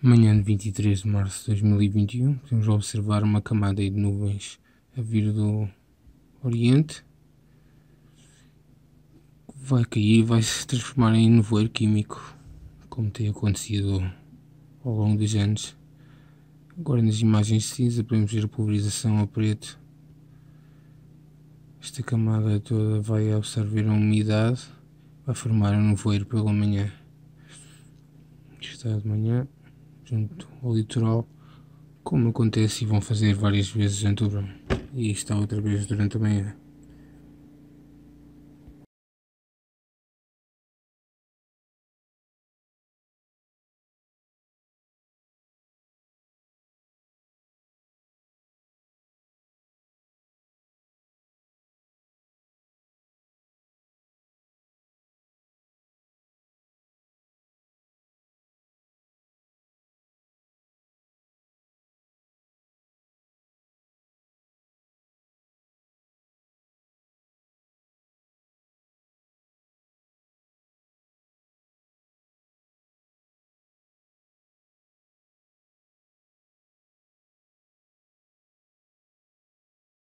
Manhã de 23 de março de 2021, podemos observar uma camada de nuvens a vir do Oriente. Vai cair e vai se transformar em nevoeiro químico, como tem acontecido ao longo dos anos. Agora nas imagens de cinza podemos ver a pulverização a preto. Esta camada toda vai absorver a umidade, vai formar um nevoeiro pela manhã. Está de manhã junto ao litoral, como acontece e vão fazer várias vezes em Tubarão. E está outra vez durante a manhã.